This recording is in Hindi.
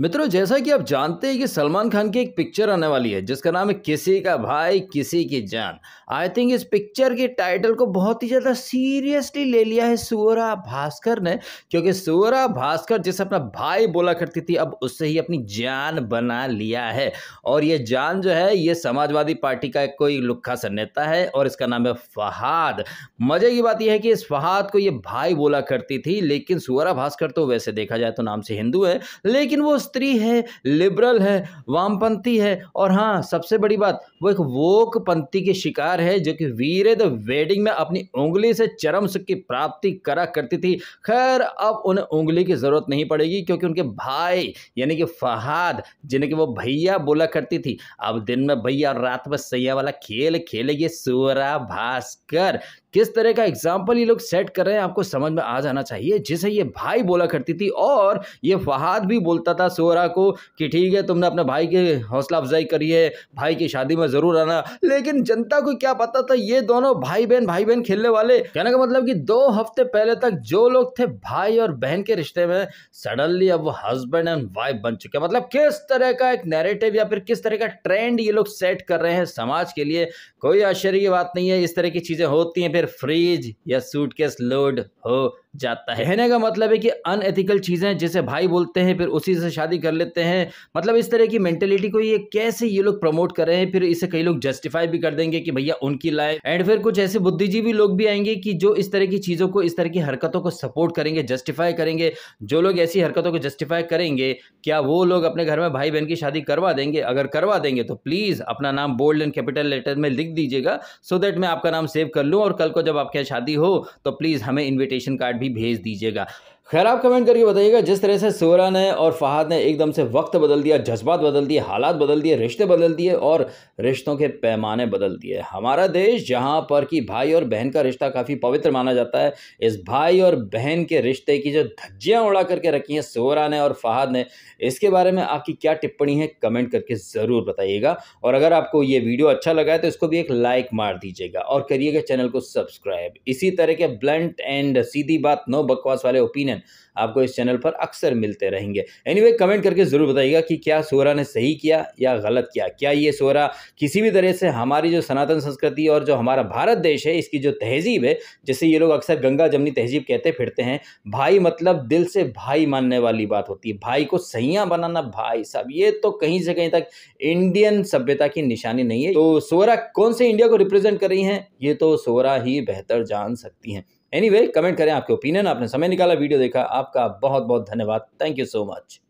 मित्रों जैसा कि आप जानते हैं कि सलमान खान की एक पिक्चर आने वाली है जिसका नाम है किसी का भाई किसी की जान आई थिंक इस पिक्चर के टाइटल को बहुत ही ज़्यादा सीरियसली ले लिया है सुवरा भास्कर ने क्योंकि सुवरा भास्कर जिसे अपना भाई बोला करती थी अब उससे ही अपनी जान बना लिया है और ये जान जो है ये समाजवादी पार्टी का कोई लुखा सा नेता है और इसका नाम है फहाद मज़े की बात यह है कि इस फहाद को ये भाई बोला करती थी लेकिन सुवरा भास्कर तो वैसे देखा जाए तो नाम से हिंदू है लेकिन वो स्त्री है लिबरल है वामपंथी है और हाँ सबसे बड़ी बात वो एक वोक पंथी के शिकार है जो कि वीरे द वेडिंग में अपनी उंगली से चरम सुख की प्राप्ति करा करती थी खैर अब उन्हें उंगली की ज़रूरत नहीं पड़ेगी क्योंकि उनके भाई यानी कि फहाद जिन्हें कि वो भैया बोला करती थी अब दिन में भैया और रात में सैया वाला खेल खेले ये सूरा भास्कर किस तरह का एग्जाम्पल ये लोग सेट कर रहे हैं आपको समझ में आ जाना चाहिए जिसे ये भाई बोला करती थी और ये फहाद भी बोलता था सोरा को कि ठीक है तुमने अपने भाई की हौसला अफजाई करी है भाई की शादी में ज़रूर आना लेकिन जनता को क्या पता था ये दोनों भाई बहन भाई बहन खेलने वाले कहने का मतलब कि दो हफ्ते पहले तक जो लोग थे भाई और बहन के रिश्ते में सडनली अब वो हस्बैंड एंड वाइफ बन चुके हैं मतलब किस तरह का एक नैरेटिव या फिर किस तरह का ट्रेंड ये लोग सेट कर रहे हैं समाज के लिए कोई आश्चर्य की बात नहीं है इस तरह की चीज़ें होती हैं फिर फ्रिज या सूटकेस लोड हो जाता है कहने का मतलब है कि अनएथिकल चीज़ें जैसे भाई बोलते हैं फिर उसी से शादी कर लेते हैं मतलब इस तरह की मेंटेलिटी को ये कैसे ये लोग प्रमोट कर रहे हैं फिर इसे कई लोग जस्टिफाई भी कर देंगे कि भैया उनकी लाइफ एंड फिर कुछ ऐसे बुद्धिजीवी लोग भी आएंगे कि जो इस तरह की चीज़ों को इस तरह की हरकतों को सपोर्ट करेंगे जस्टिफाई करेंगे जो लोग ऐसी हरकतों को जस्टिफाई करेंगे क्या वो लोग अपने घर में भाई बहन की शादी करवा देंगे अगर करवा देंगे तो प्लीज़ अपना नाम बोल्ड एंड कैपिटल लेटर में लिख दीजिएगा सो so दैट मैं आपका नाम सेव कर लूँ और कल को जब आपके शादी हो तो प्लीज़ हमें इन्विटेशन कार्ड भी भी भेज दीजिएगा खैर आप कमेंट करके बताइएगा जिस तरह से सोरा ने और फहाद ने एकदम से वक्त बदल दिया जज्बात बदल दिए हालात बदल दिए रिश्ते बदल दिए और रिश्तों के पैमाने बदल दिए हमारा देश जहां पर कि भाई और बहन का रिश्ता काफ़ी पवित्र माना जाता है इस भाई और बहन के रिश्ते की जो धज्जियाँ उड़ा करके रखी हैं सोरा ने और फहाद ने इसके बारे में आपकी क्या टिप्पणी है कमेंट करके ज़रूर बताइएगा और अगर आपको ये वीडियो अच्छा लगा है तो इसको भी एक लाइक मार दीजिएगा और करिएगा चैनल को सब्सक्राइब इसी तरह के ब्लंट एंड सीधी बात नो बकवास वाले ओपिनियन सॉल्यूशन आपको इस चैनल पर अक्सर मिलते रहेंगे एनीवे anyway, कमेंट करके ज़रूर बताइएगा कि क्या सोरा ने सही किया या गलत किया क्या ये सोरा किसी भी तरह से हमारी जो सनातन संस्कृति और जो हमारा भारत देश है इसकी जो तहजीब है जैसे ये लोग अक्सर गंगा जमनी तहजीब कहते फिरते हैं भाई मतलब दिल से भाई मानने वाली बात होती है भाई को सैयाँ बनाना भाई साहब ये तो कहीं से कहीं तक इंडियन सभ्यता की निशानी नहीं है तो सोरा कौन से इंडिया को रिप्रेजेंट कर रही हैं ये तो सोरा ही बेहतर जान सकती हैं एनीवे anyway, कमेंट करें आपके ओपिनियन आपने समय निकाला वीडियो देखा आपका बहुत बहुत धन्यवाद थैंक यू सो मच